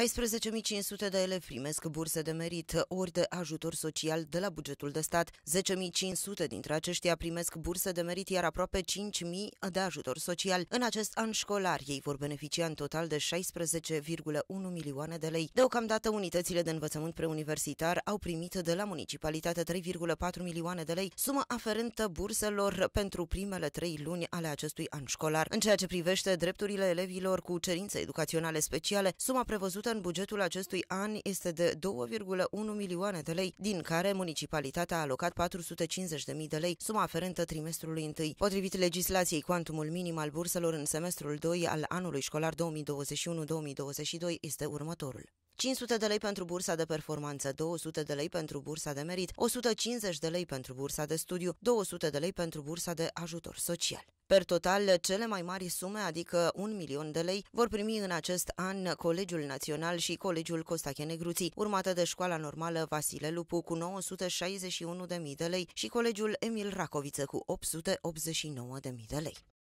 16.500 de elevi primesc burse de merit ori de ajutor social de la bugetul de stat. 10.500 dintre aceștia primesc burse de merit, iar aproape 5.000 de ajutor social. În acest an școlar, ei vor beneficia în total de 16,1 milioane de lei. Deocamdată, unitățile de învățământ preuniversitar au primit de la municipalitate 3,4 milioane de lei, sumă aferentă burselor pentru primele trei luni ale acestui an școlar. În ceea ce privește drepturile elevilor cu cerințe educaționale speciale, suma prevăzută prevăzută în bugetul acestui an este de 2,1 milioane de lei, din care municipalitatea a alocat 450.000 de lei, suma aferentă trimestrului întâi. Potrivit legislației, cuantumul minim al burselor în semestrul 2 al anului școlar 2021-2022 este următorul. 500 de lei pentru bursa de performanță, 200 de lei pentru bursa de merit, 150 de lei pentru bursa de studiu, 200 de lei pentru bursa de ajutor social. Per total, cele mai mari sume, adică un milion de lei, vor primi în acest an Colegiul Național și Colegiul Costache Negruții, urmată de Școala Normală Vasile Lupu cu 961.000 de lei și Colegiul Emil Racoviță cu 889.000 de lei.